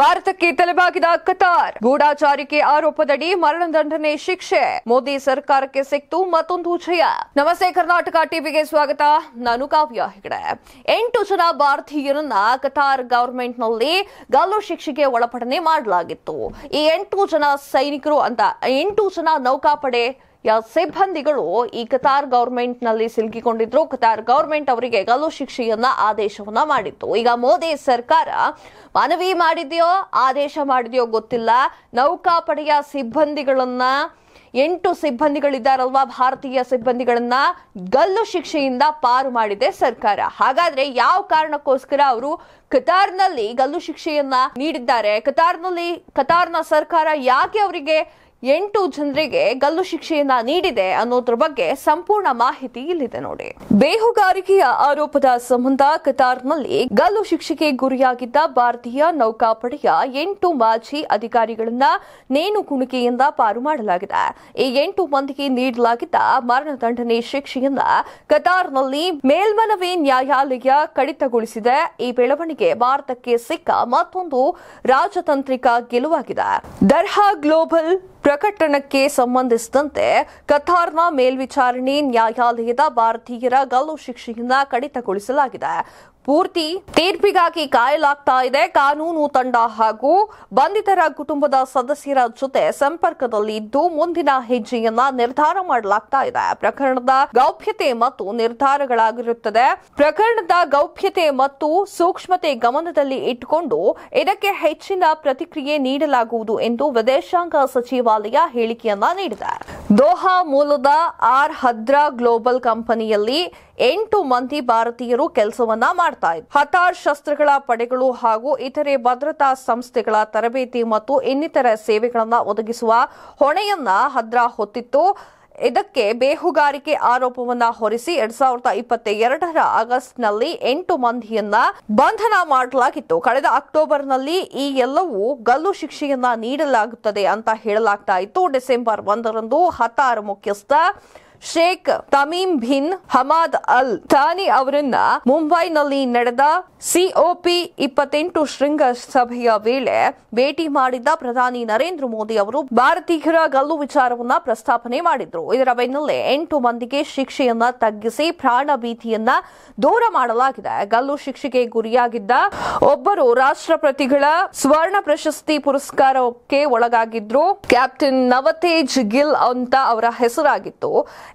ಭಾರತಕ್ಕೆ ತಲೆಬಾಗಿದ ಕತಾರ್ ಗೂಢಾಚಾರಿಕೆ ಆರೋಪದಡಿ ಮರಣದಂಡನೆ ಶಿಕ್ಷೆ ಮೋದಿ ಸರ್ಕಾರಕ್ಕೆ ಸಿಕ್ತು ಮತ್ತೊಂದು ಜಯ ನಮಸ್ತೆ ಕರ್ನಾಟಕ ಟಿವಿಗೆ ಸ್ವಾಗತ ನಾನು ಕಾವ್ಯ ಹೆಗಡೆ ಎಂಟು ಜನ ಭಾರತೀಯರನ್ನ ಕತಾರ್ ಗವರ್ಮೆಂಟ್ ನಲ್ಲಿ ಗಲ್ಲು ಶಿಕ್ಷೆಗೆ ಒಳಪಡನೆ ಮಾಡಲಾಗಿತ್ತು ಈ ಎಂಟು ಜನ ಸೈನಿಕರು ಅಂತ ಎಂಟು ಜನ ನೌಕಾಪಡೆ ಸಿಬ್ಬಂದಿಗಳು ಈ ಕತಾರ್ ಗೌರ್ಮೆಂಟ್ ನಲ್ಲಿ ಸಿಲುಕಿಕೊಂಡಿದ್ರು ಕತಾರ್ ಗೌರ್ಮೆಂಟ್ ಅವರಿಗೆ ಗಲ್ಲು ಶಿಕ್ಷೆಯನ್ನ ಆದೇಶವನ್ನ ಮಾಡಿತ್ತು ಈಗ ಮೋದಿ ಸರ್ಕಾರ ಮನವಿ ಮಾಡಿದೆಯೋ ಆದೇಶ ಮಾಡಿದೆಯೋ ಗೊತ್ತಿಲ್ಲ ನೌಕಾಪಡೆಯ ಸಿಬ್ಬಂದಿಗಳನ್ನ ಎಂಟು ಸಿಬ್ಬಂದಿಗಳಿದ್ದಾರಲ್ವಾ ಭಾರತೀಯ ಸಿಬ್ಬಂದಿಗಳನ್ನ ಗಲ್ಲು ಶಿಕ್ಷೆಯಿಂದ ಪಾರು ಮಾಡಿದೆ ಸರ್ಕಾರ ಹಾಗಾದ್ರೆ ಯಾವ ಕಾರಣಕ್ಕೋಸ್ಕರ ಅವರು ಕತಾರ್ನಲ್ಲಿ ಗಲ್ಲು ಶಿಕ್ಷೆಯನ್ನ ನೀಡಿದ್ದಾರೆ ಕತಾರ್ನಲ್ಲಿ ಕತಾರ್ನ ಸರ್ಕಾರ ಯಾಕೆ ಅವರಿಗೆ ಎಂಟು ಜನರಿಗೆ ಗಲ್ಲು ಶಿಕ್ಷೆಯನ್ನ ನೀಡಿದೆ ಅನ್ನೋದ್ರ ಬಗ್ಗೆ ಸಂಪೂರ್ಣ ಮಾಹಿತಿ ಇಲ್ಲಿದೆ ನೋಡಿ ಬೇಹುಗಾರಿಕೆಯ ಆರೋಪದ ಸಂಬಂಧ ಕತಾರ್ನಲ್ಲಿ ಗಲ್ಲು ಶಿಕ್ಷೆಗೆ ಗುರಿಯಾಗಿದ್ದ ಭಾರತೀಯ ನೌಕಾಪಡೆಯ ಎಂಟು ಮಾಜಿ ಅಧಿಕಾರಿಗಳನ್ನ ನೇಣು ಕುಣಿಕೆಯಿಂದ ಪಾರು ಮಾಡಲಾಗಿದೆ ಈ ಎಂಟು ಮಂದಿಗೆ ನೀಡಲಾಗಿದ್ದ ಮರಣದಂಡನೆ ಶಿಕ್ಷೆಯನ್ನ ಕತಾರ್ನಲ್ಲಿ ಮೇಲ್ಮನವಿ ನ್ಯಾಯಾಲಯ ಕಡಿತಗೊಳಿಸಿದೆ ಈ ಬೆಳವಣಿಗೆ ಭಾರತಕ್ಕೆ ಸಿಕ್ಕ ಮತ್ತೊಂದು ರಾಜತಾಂತ್ರಿಕ ಗೆಲುವಾಗಿದೆ ದರ್ಹಾ ಗ್ಲೋಬಲ್ ಪ್ರಕಟಣಕ್ಕೆ ಸಂಬಂಧಿಸಿದಂತೆ ಕಥಾರ್ನ ಮೇಲ್ವಿಚಾರಣೆ ನ್ಯಾಯಾಲಯದ ಭಾರತೀಯರ ಗಲ್ಲು ಶಿಕ್ಷೆಯಿಂದ ಕಡಿತಗೊಳಿಸಲಾಗಿದೆ ಪೂರ್ತಿ ತೀರ್ಪಿಗಾಗಿ ಕಾಯಲಾಗ್ತಾ ಇದೆ ಕಾನೂನು ತಂಡ ಹಾಗೂ ಬಂಧಿತರ ಕುಟುಂಬದ ಸದಸ್ಯರ ಜೊತೆ ಸಂಪರ್ಕದಲ್ಲಿದ್ದು ಮುಂದಿನ ಹೆಜ್ಜೆಯನ್ನ ನಿರ್ಧಾರ ಮಾಡಲಾಗ್ತಾ ಇದೆ ಪ್ರಕರಣದ ಗೌಪ್ಯತೆ ಮತ್ತು ನಿರ್ಧಾರಗಳಾಗಿರುತ್ತದೆ ಪ್ರಕರಣದ ಗೌಪ್ಯತೆ ಮತ್ತು ಸೂಕ್ಷ್ಮತೆ ಗಮನದಲ್ಲಿ ಇಟ್ಟುಕೊಂಡು ಇದಕ್ಕೆ ಹೆಚ್ಚಿನ ಪ್ರತಿಕ್ರಿಯೆ ನೀಡಲಾಗುವುದು ಎಂದು ವಿದೇಶಾಂಗ ಸಚಿವಾಲಯ ಹೇಳಿಕೆಯನ್ನ ನೀಡಿದೆ ದೋಹಾ ಮೂಲದ ಆರ್ ಹದ್ರಾ ಗ್ಲೋಬಲ್ ಕಂಪನಿಯಲ್ಲಿ ಎಂಟು ಮಂದಿ ಭಾರತೀಯರು ಕೆಲಸವನ್ನ ಮಾಡ್ತಾ ಇದ್ರು ಹತಾರ್ ಶಸ್ತ್ರಗಳ ಪಡೆಗಳು ಹಾಗೂ ಇತರೆ ಭದ್ರತಾ ಸಂಸ್ಥೆಗಳ ತರಬೇತಿ ಮತ್ತು ಇನ್ನಿತರ ಸೇವೆಗಳನ್ನು ಒದಗಿಸುವ ಹೊಣೆಯನ್ನ ಹದ್ರಾ ಹೊತ್ತಿತ್ತು ಇದಕ್ಕೆ ಬೇಹುಗಾರಿಕೆ ಆರೋಪವನ್ನ ಹೊರಿಸಿ ಎರಡ್ ಸಾವಿರದ ಇಪ್ಪತ್ತ ಎರಡರ ಆಗಸ್ಟ್ನಲ್ಲಿ ಎಂಟು ಮಂದಿಯನ್ನ ಬಂಧನ ಮಾಡಲಾಗಿತ್ತು ಕಳೆದ ಅಕ್ಟೋಬರ್ನಲ್ಲಿ ಈ ಎಲ್ಲವೂ ಗಲ್ಲು ಶಿಕ್ಷೆಯನ್ನ ನೀಡಲಾಗುತ್ತದೆ ಅಂತ ಹೇಳಲಾಗ್ತಾ ಇತ್ತು ಡಿಸೆಂಬರ್ ಒಂದರಂದು ಹತಾರ್ ಮುಖ್ಯಸ್ಥ Sheikh Tamim bin ಹಮಾದ್ Al Thani ಅವರನ್ನ ಮುಂಬೈನಲ್ಲಿ ನಡೆದ ಸಿಒಪಿ ಇಪ್ಪತ್ತೆಂಟು ಶೃಂಗ ಸಭೆಯ ವೇಳೆ ಭೇಟಿ ಮಾಡಿದ್ದ ಪ್ರಧಾನಿ ನರೇಂದ್ರ ಮೋದಿ ಅವರು ಭಾರತೀಯರ ಗಲ್ಲು ವಿಚಾರವನ್ನ ಪ್ರಸ್ತಾಪನೆ ಮಾಡಿದ್ರು ಇದರ ಬೆನ್ನಲ್ಲೇ ಎಂಟು ಮಂದಿಗೆ ಶಿಕ್ಷೆಯನ್ನ ತಗ್ಗಿಸಿ ಪ್ರಾಣ ಭೀತಿಯನ್ನ ದೂರ ಮಾಡಲಾಗಿದೆ ಗಲ್ಲು ಶಿಕ್ಷೆಗೆ ಗುರಿಯಾಗಿದ್ದ ಒಬ್ಬರು ರಾಷ್ಟ್ರಪತಿಗಳ ಸ್ವರ್ಣ ಪ್ರಶಸ್ತಿ ಪುರಸ್ಕಾರಕ್ಕೆ ಒಳಗಾಗಿದ್ರು ಕ್ಯಾಪ್ಟನ್ ನವತೇಜ್ ಗಿಲ್ ಅಂತ ಅವರ ಹೆಸರಾಗಿತ್ತು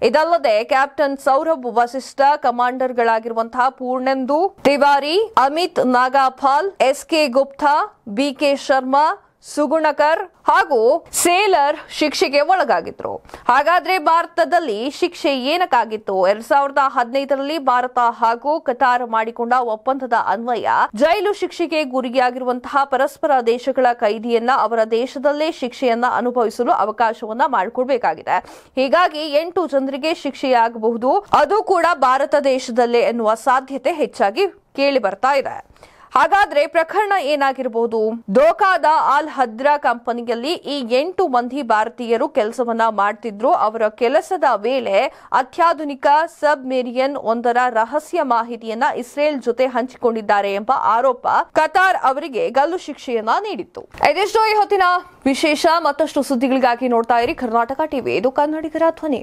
ಇದಲ್ಲದೆ ಕ್ಯಾಪ್ಟನ್ ಸೌರಭ್ ವಸಿಷ್ಠ ಕಮಾಂಡರ್ಗಳಾಗಿರುವಂತಹ Purnendu Tiwari Amit Nagpal S K Gupta BK Sharma Sugunakar ಹಾಗೂ ಸೇಲರ್ ಶಿಕ್ಷೆಗೆ ಒಳಗಾಗಿದ್ರು ಹಾಗಾದ್ರೆ ಭಾರತದಲ್ಲಿ ಶಿಕ್ಷೆ ಏನಕ್ಕಾಗಿತ್ತು ಎರಡ್ ಸಾವಿರದ ಹದಿನೈದರಲ್ಲಿ ಭಾರತ ಹಾಗೂ ಕತಾರ್ ಮಾಡಿಕೊಂಡ ಒಪ್ಪಂದದ ಅನ್ವಯ ಜೈಲು ಶಿಕ್ಷೆಗೆ ಗುರಿಯಾಗಿರುವಂತಹ ಪರಸ್ಪರ ದೇಶಗಳ ಕೈದಿಯನ್ನ ಅವರ ದೇಶದಲ್ಲೇ ಶಿಕ್ಷೆಯನ್ನ ಅನುಭವಿಸಲು ಅವಕಾಶವನ್ನ ಮಾಡಿಕೊಡ್ಬೇಕಾಗಿದೆ ಹೀಗಾಗಿ ಎಂಟು ಜನರಿಗೆ ಶಿಕ್ಷೆಯಾಗಬಹುದು ಅದು ಕೂಡ ಭಾರತ ದೇಶದಲ್ಲೇ ಎನ್ನುವ ಸಾಧ್ಯತೆ ಹೆಚ್ಚಾಗಿ ಕೇಳಿ ಬರ್ತಾ ಇದೆ ಹಾಗಾದ್ರೆ ಪ್ರಕರಣ ಏನಾಗಿರಬಹುದು ದೋಕಾದ ಅಲ್ ಹದ್ರಾ ಕಂಪನಿಯಲ್ಲಿ ಈ ಎಂಟು ಮಂದಿ ಭಾರತೀಯರು ಕೆಲಸವನ್ನ ಮಾಡ್ತಿದ್ರು ಅವರ ಕೆಲಸದ ವೇಳೆ ಅತ್ಯಾಧುನಿಕ ಸಬ್ ಮೇರಿಯನ್ ಒಂದರ ರಹಸ್ಯ ಮಾಹಿತಿಯನ್ನ ಇಸ್ರೇಲ್ ಜೊತೆ ಹಂಚಿಕೊಂಡಿದ್ದಾರೆ ಎಂಬ ಆರೋಪ ಕತಾರ್ ಅವರಿಗೆ ಗಲ್ಲು ಶಿಕ್ಷೆಯನ್ನ ನೀಡಿತ್ತು ಇದೆಷ್ಟೋ ಈ ಹೊತ್ತಿನ ವಿಶೇಷ ಮತ್ತಷ್ಟು ಸುದ್ದಿಗಳಿಗಾಗಿ ನೋಡ್ತಾ ಇರಿ ಕರ್ನಾಟಕ ಟಿವಿ ಇದು ಕನ್ನಡಿಗರ ಧ್ವನಿ